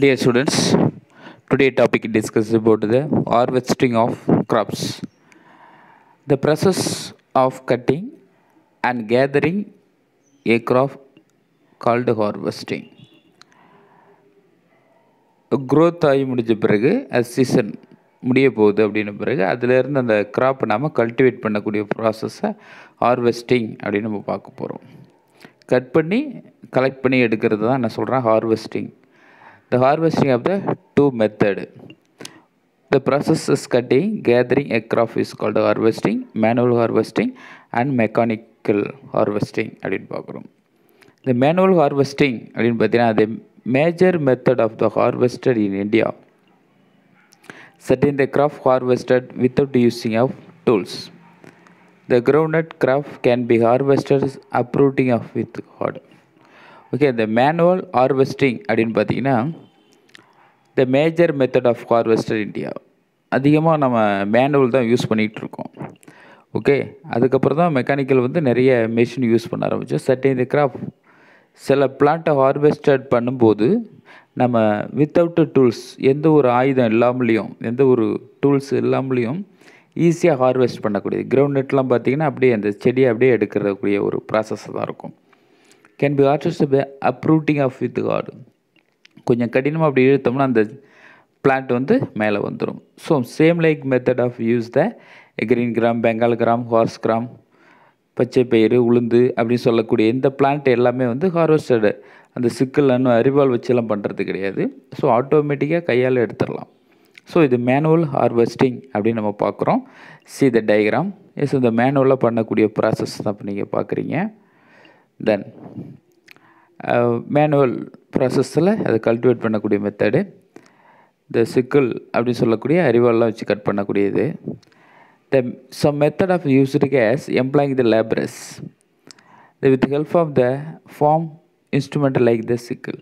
Dear students, today topic discusses about the harvesting of crops. The process of cutting and gathering a crop called harvesting. Growth ஆகி முடிஞ்ச பிறகு season முடிய போகுது அப்படின்ன பிறகு அதிலேருந்து அந்த கிராப்பை நாம் கல்டிவேட் பண்ணக்கூடிய ப்ராசஸை ஹார்வெஸ்டிங் அப்படின்னு நம்ம பார்க்க போகிறோம் கட் பண்ணி கலெக்ட் பண்ணி எடுக்கிறது தான் நான் சொல்கிறேன் harvesting The harvesting of the two method. The process is cutting, gathering a crop is called harvesting, manual harvesting and mechanical harvesting அப்படின்னு பார்க்குறோம் இந்த மேனுவல் ஹார்வெஸ்டிங் அப்படின்னு பார்த்தீங்கன்னா the major method of the harvested in India setting the crop harvested without using of tools. The groundnut crop can be harvested uprooting of with hard. Okay இந்த manual harvesting அப்படின்னு பார்த்தீங்கன்னா the major method of harvester India அதிகமாக நம்ம manual தான் use இருக்கோம் okay அதுக்கப்புறம் தான் mechanical வந்து நிறைய மிஷின் யூஸ் பண்ண ஆரம்பித்தோம் சட்டை இந்த கிராப் சில பிளான்ட்டை ஹார்வெஸ்டட் பண்ணும்போது நம்ம வித்தவுட் டூல்ஸ் எந்த ஒரு ஆயுதம் இல்லாமலேயும் எந்த ஒரு டூல்ஸ் இல்லாமலேயும் ஈஸியாக ஹார்வெஸ்ட் பண்ணக்கூடியது கிரவுண்ட் நெட்லாம் பார்த்திங்கன்னா அப்படியே அந்த செடியை அப்படியே எடுக்கிறக்கூடிய ஒரு ப்ராசஸ் தான் இருக்கும் can be artist by uprooting of with காடு கொஞ்சம் கடினமாக அப்படி இழுத்தோம்னா அந்த பிளான்ட் வந்து மேலே வந்துடும் so same like method of use the green gram Bengal gram horse gram பச்சை பயிறு உளுந்து அப்படின்னு சொல்லக்கூடிய இந்த பிளான்ட் எல்லாமே வந்து ஹார்வெஸ்டடு அந்த சிக்கல் இன்னும் அரிவால் வச்செல்லாம் பண்ணுறது கிடையாது ஸோ ஆட்டோமேட்டிக்காக கையால் எடுத்துடலாம் ஸோ இது மேனுவல் ஹார்வெஸ்டிங் அப்படின்னு நம்ம பார்க்குறோம் சி த டயக்ராம் எஸ் இந்த மேனுவலாக பண்ணக்கூடிய ப்ராசஸ் தான் இப்போ நீங்கள் பார்க்குறீங்க தென் மேனுவல் ப்ராசஸில் அதை கல்டிவேட் பண்ணக்கூடிய மெத்தடு இந்த சிக்கல் அப்படின்னு சொல்லக்கூடிய அறிவாலெலாம் வச்சு கட் பண்ணக்கூடியது the some method of used case employing the labourers with help of the farm instrument like the sickle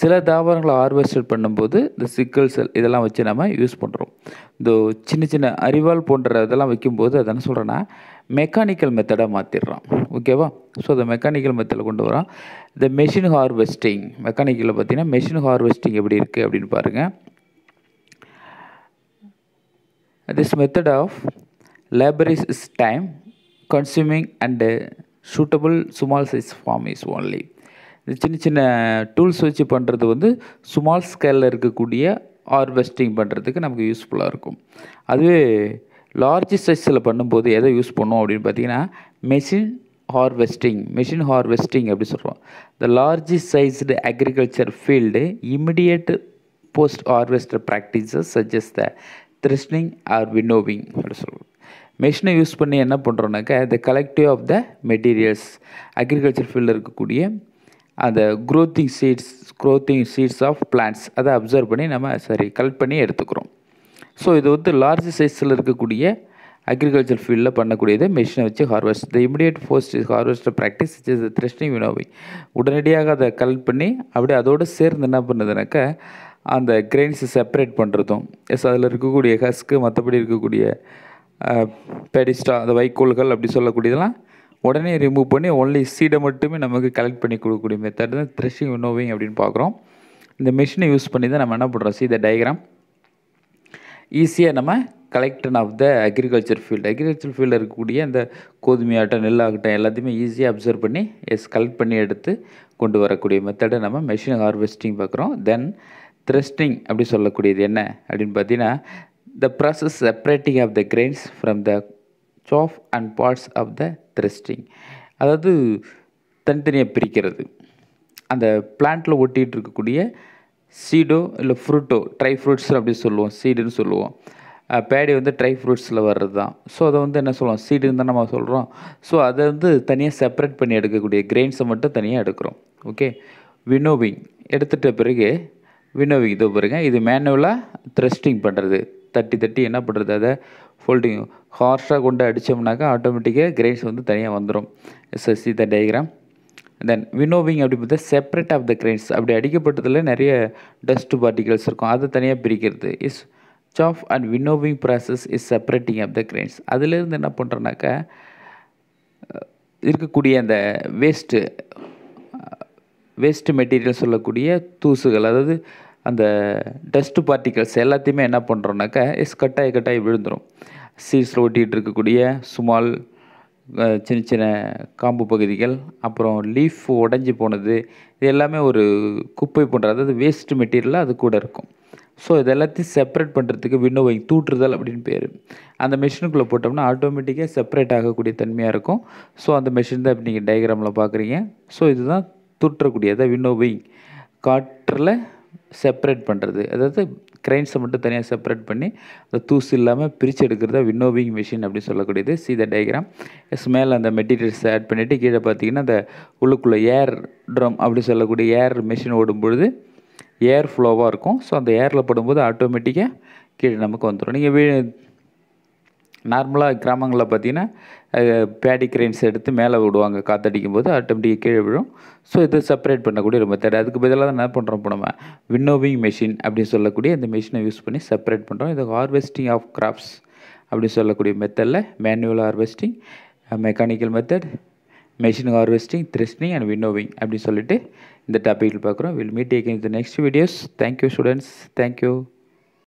சில தாவரங்களை ஹார்வெஸ்டர் பண்ணும்போது இந்த சிக்கல் செல் இதெல்லாம் வச்சு நம்ம யூஸ் பண்ணுறோம் இந்த சின்ன சின்ன அறிவால் போன்ற இதெல்லாம் வைக்கும்போது அதை என்ன சொல்கிறேன்னா மெக்கானிக்கல் மெத்தடாக மாற்றிடுறான் ஓகேவா ஸோ அந்த மெக்கானிக்கல் மெத்தடில் கொண்டு வரான் இந்த மெஷின் ஹார்வெஸ்டிங் மெக்கானிக்கலில் பார்த்தீங்கன்னா மெஷின் ஹார்வெஸ்டிங் எப்படி இருக்குது அப்படின்னு பாருங்கள் this method of labourers is time consuming and suitable small size farm is only சின்ன சின்ன டூல்ஸ் வச்சு பண்ணுறது வந்து ஸ்மால் ஸ்கேலில் இருக்கக்கூடிய ஹார்வெஸ்டிங் பண்ணுறதுக்கு நமக்கு யூஸ்ஃபுல்லாக இருக்கும் அதுவே லார்ஜ் சைஸில் பண்ணும்போது எதை யூஸ் பண்ணுவோம் அப்படின்னு பார்த்தீங்கன்னா மெஷின் ஹார்வெஸ்டிங் மெஷின் ஹார்வெஸ்டிங் அப்படி சொல்கிறோம் the large sized agriculture field immediate post harvester practices suggest the threshing or winnowing அப்படி சொல்கிறோம் மெஷினை யூஸ் பண்ணி என்ன பண்ணுறோன்னாக்கா the collective of the materials agriculture ஃபீல்டில் இருக்கக்கூடிய அந்த growing seeds growing seeds of plants அதை அப்சர்வ் பண்ணி நம்ம சரி கலெக்ட் பண்ணி எடுத்துக்கிறோம் ஸோ இது வந்து லார்ஜ் சைஸில் இருக்கக்கூடிய அக்ரிகல்ச்சர் ஃபீல்டில் பண்ணக்கூடியது மிஷினை வச்சு harvest the immediate post harvest practice is is threshing வினோவை உடனடியாக அதை கலெக்ட் பண்ணி அப்படியே அதோடு சேர்ந்து என்ன பண்ணுதுனாக்க அந்த கிரெயின்ஸை செப்பரேட் பண்ணுறதும் எஸ் அதில் இருக்கக்கூடிய ஹஸ்க்கு மற்றபடி இருக்கக்கூடிய பெடிஸ்டா அந்த வைக்கோல்கள் அப்படி சொல்லக்கூடியதெல்லாம் உடனே ரிமூவ் பண்ணி ஒன்லி சீடை மட்டுமே நமக்கு கலெக்ட் பண்ணி கொடுக்கக்கூடிய மெத்தட் தான் த்ரெஷிங் வினோவிங் அப்படின்னு பார்க்குறோம் இந்த மிஷினை யூஸ் பண்ணி தான் நம்ம என்ன பண்ணுறோம் சீ த டயக்ராம் ஈஸியாக நம்ம collection of the agriculture field agriculture ஃபீல்டில் இருக்கக்கூடிய அந்த கோதுமையாகட்டும் நெல்லாகட்டும் எல்லாத்தையுமே ஈஸியாக அப்சர்வ் பண்ணி எஸ் கலெக்ட் பண்ணி எடுத்து கொண்டு வரக்கூடிய மெத்தடை நம்ம மெஷின் ஹார்வெஸ்டிங் பார்க்குறோம் தென் த்ரெஸ்டிங் அப்படி சொல்லக்கூடியது என்ன அப்படின்னு பார்த்தீங்கன்னா the process separating of the grains from the chaff and parts of the threshing அதாவது தனித்தனியாக பிரிக்கிறது அந்த பிளான்ட்டில் ஒட்டிகிட்டு இருக்கக்கூடிய சீடோ இல்லை ஃப்ரூட்டோ ட்ரை ஃப்ரூட்ஸ் அப்படின்னு சொல்லுவோம் சீடுன்னு சொல்லுவோம் பேடி வந்து ட்ரை ஃப்ரூட்ஸில் வர்றது தான் ஸோ அதை வந்து என்ன சொல்லுவோம் சீடுன்னு தான் நம்ம சொல்கிறோம் ஸோ அதை வந்து தனியாக செப்பரேட் பண்ணி எடுக்கக்கூடிய கிரெயின்ஸை மட்டும் தனியாக எடுக்கிறோம் ஓகே வினோவிங் எடுத்துகிட்ட பிறகு வினோவிங் இதோ பாருங்கள் இது மேனுவலாக த்ரெஸ்டிங் பண்ணுறது தட்டி தட்டி என்ன பண்ணுறது அதை ஃபோல்டிங் ஹார்ஷாக கொண்டு அடித்தோம்னாக்கா ஆட்டோமேட்டிக்காக கிரெயின்ஸ் வந்து தனியாக வந்துடும் see the diagram then winnowing அப்படி பார்த்தா செப்பரேட் ஆஃப் த கிரெயின்ஸ் அப்படி அடிக்கப்பட்டதில் நிறைய டஸ்ட் பார்ட்டிகல்ஸ் இருக்கும் அதை தனியாக பிரிக்கிறது is chaff and winnowing process is separating of the grains அதுலேருந்து என்ன பண்ணுறோனாக்கா இருக்கக்கூடிய அந்த வேஸ்ட்டு வேஸ்ட் மெட்டீரியல் சொல்லக்கூடிய தூசுகள் அதாவது அந்த டஸ்ட் பார்ட்டிகல்ஸ் எல்லாத்தையுமே என்ன பண்ணுறோன்னாக்கா எஸ் கட்டாய கட்டாய விழுந்துடும் சீட்ஸில் ஒட்டிகிட்டு இருக்கக்கூடிய சுமால் சின்ன சின்ன காம்பு பகுதிகள் அப்புறம் லீஃப் உடஞ்சி போனது இது எல்லாமே ஒரு குப்பை போன்ற அதாவது வேஸ்ட் மெட்டீரியல் அது கூட இருக்கும் ஸோ இது எல்லாத்தையும் செப்பரேட் பண்ணுறதுக்கு வின்னோவிங் தூற்றுதல் அப்படின்னு பேர் அந்த மிஷினுக்குள்ளே போட்டோம்னா ஆட்டோமேட்டிக்காக செப்பரேட் ஆகக்கூடிய தன்மையாக இருக்கும் ஸோ அந்த மிஷின் தான் இப்போ நீங்கள் டயக்ராமில் பார்க்குறீங்க ஸோ இதுதான் தூற்றக்கூடியதாக வின்னோவிங் காற்றில் செப்பரேட் பண்ணுறது அதாவது கிரைன்ஸை மட்டும் தனியாக செப்பரேட் பண்ணி அந்த தூசு இல்லாமல் பிரித்து எடுக்கிறத வின்னோவிங் மிஷின் அப்படின்னு சொல்லக்கூடியது சீத த டயக்ராம் எஸ் மேலே அந்த மெட்டீரியல்ஸ் ஆட் பண்ணிவிட்டு கீழே பார்த்தீங்கன்னா அந்த உள்ளுக்குள்ளே ஏர் ட்ரம் அப்படி சொல்லக்கூடிய ஏர் மிஷின் ஓடும்பொழுது ஏர் ஃப்ளோவாக இருக்கும் ஸோ அந்த ஏரில் படும்போது ஆட்டோமேட்டிக்காக கீழே நமக்கு வந்துடும் நீங்கள் வீ நார்மலாக கிராமங்களில் பார்த்தீங்கன்னா பேடி கிரெயின்ஸ் எடுத்து மேலே விடுவாங்க காற்றடிக்கும் போது ஆட்டோமேட்டிக்காக கீழே விழும் ஸோ இது செப்பரேட் பண்ணக்கூடிய ஒரு மெத்தட் அதுக்கு பதிலாக தான் என்ன பண்ணுறோம் போனோம் நம்ம வின்னோவிங் மெஷின் அப்படின்னு சொல்லக்கூடிய அந்த மிஷினை யூஸ் பண்ணி செப்பரேட் பண்ணுறோம் இது ஹார்வெஸ்டிங் ஆஃப் கிராப்ஸ் அப்படின்னு சொல்லக்கூடிய மெத்தடில் manual harvesting mechanical method machine harvesting threshing and winnowing அப்படின்னு சொல்லிட்டு இந்த டாப்பிக்கில் பார்க்குறோம் will meet taking the next videos thank you students thank you